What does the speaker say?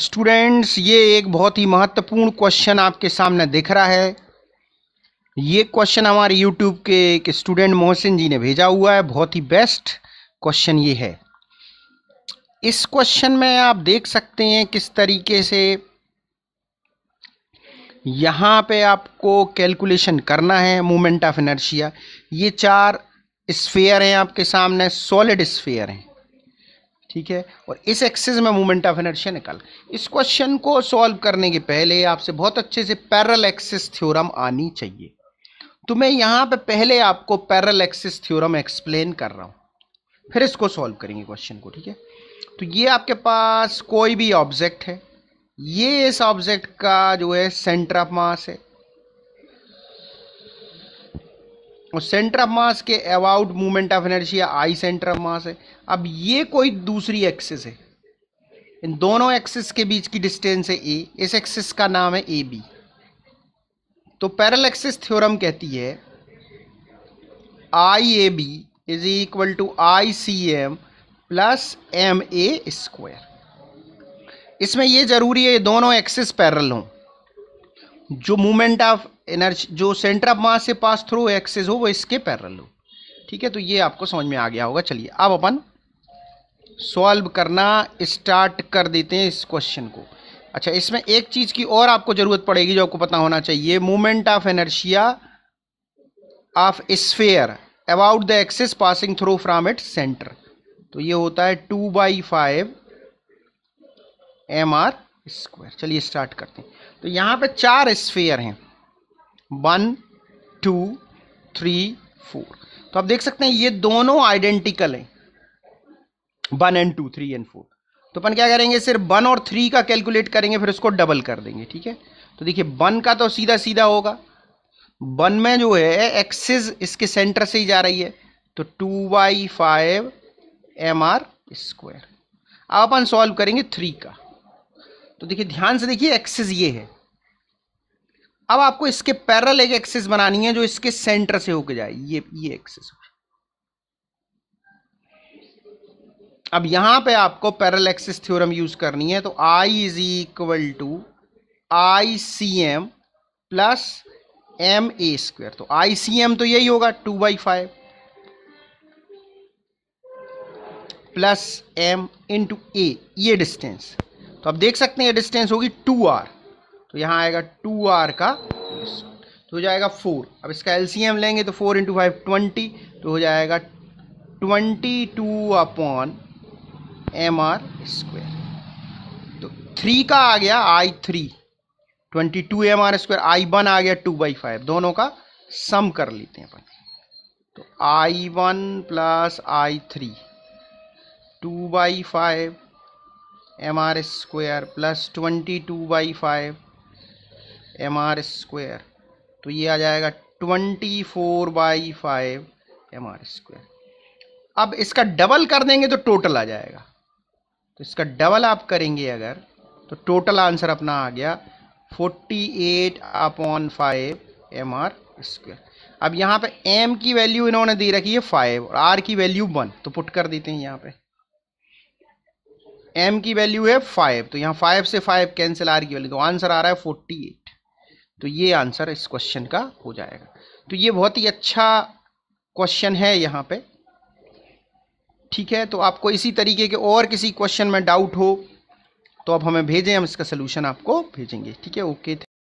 students ये एक बहुत ही महत्वपूर्ण क्वेश्चन आपके सामने दिख रहा है ये क्वेश्चन हमारे यूट्यूब के एक स्टूडेंट मोहसिन जी ने भेजा हुआ है बहुत ही बेस्ट क्वेश्चन ये है इस क्वेश्चन में आप देख सकते हैं किस तरीके से यहाँ पे आपको कैलकुलेशन करना है मोमेंट ऑफ इनर्शिया ये चार स्फेयर हैं आपके सामने सॉलिड स्फेयर हैं ठीक है और इस एक्सिस में मोमेंट ऑफ एनर्शिया निकाल इस क्वेश्चन को सॉल्व करने के पहले आपसे बहुत अच्छे से पैरल एक्सिस थ्योरम आनी चाहिए तो मैं यहाँ पे पहले आपको पैरल एक्सिस थ्योरम एक्सप्लेन कर रहा हूँ फिर इसको सॉल्व करेंगे क्वेश्चन को ठीक है तो ये आपके पास कोई भी ऑब्जेक्ट है ये इस ऑब्जेक्ट का जो है सेंटर ऑफ मास है और सेंटर ऑफ मास के अबाउट मूवमेंट ऑफ एनर्जी या आई सेंटर ऑफ मास है अब ये कोई दूसरी एक्सिस है इन दोनों एक्सिस के बीच की डिस्टेंस है ए इस एक्सिस का नाम है ए बी तो पैरल एक्सिस थ्योरम कहती है I A B is equal to I C M plus M A square इसमें यह जरूरी है दोनों एक्सिस पैरल हों जो मूवमेंट ऑफ एनर्जी जो सेंटर ऑफ मास से पास थ्रू एक्सेस हो वो इसके पैरल हो ठीक है तो ये आपको समझ में आ गया होगा चलिए अब अपन सॉल्व करना स्टार्ट कर देते हैं इस क्वेश्चन को अच्छा इसमें एक चीज़ की और आपको ज़रूरत पड़ेगी जो आपको पता होना चाहिए movement of inertia of sphere about the axis passing through from it centre तो ये होता है two by five M R square चलिए स्टार्ट करते हैं तो यहाँ पे चार स्फेयर हैं वन टू थ्री फोर तो आप देख सकते हैं ये दोनों आइडेंटिकल हैं one and two three and four तो अपन क्या करेंगे सिर्फ वन और थ्री का कैलकुलेट करेंगे फिर उसको डबल कर देंगे ठीक है तो देखिए वन का तो सीधा सीधा होगा वन में जो है एक्सिस इसके सेंटर से ही जा रही है तो two by five M R square अब अपन सॉल्व करेंगे थ्री का तो देखिए ध्यान से देखिए एक्सिस ये है अब आपको इसके पैरल एक एक्सिस बनानी है जो इसके सेंटर से होके जाए ये ये एक्सिस अब यहां पे आपको पैरल एक्सिस थ्योरम यूज करनी है तो I is equal to I C M plus M A square तो आई सी एम तो यही होगा two by five plus M into A ये डिस्टेंस तो आप देख सकते हैं डिस्टेंस होगी टू आर तो यहाँ आएगा टू आर का तो हो जाएगा फोर अब इसका एलसीएम लेंगे तो फोर इंटू फाइव ट्वेंटी तो हो जाएगा twenty two upon M R square तो थ्री का आ गया I three twenty two M R square I one आ गया टू बाई फाइव दोनों का सम कर लेते हैं अपन तो I one plus I three two by five M R square plus twenty two by five M R square तो ये आ जाएगा twenty four by five M R square अब इसका डबल कर देंगे तो टोटल आ जाएगा तो इसका डबल आप करेंगे अगर तो टोटल आंसर अपना आ गया forty eight upon five M R square अब यहाँ पे m की वैल्यू इन्होंने दे रखी है फाइव और r की वैल्यू वन तो पुट कर देते हैं यहाँ पे एम की वैल्यू है फाइव तो यहाँ फाइव से फाइव कैंसिल आर की वैल्यू तो आंसर आ रहा है फोर्टी एट तो ये आंसर इस क्वेश्चन का हो जाएगा तो ये बहुत ही अच्छा क्वेश्चन है यहाँ पे ठीक है तो आपको इसी तरीके के और किसी क्वेश्चन में डाउट हो तो आप हमें भेजें हम इसका सोल्यूशन आपको भेजेंगे ठीक है ओके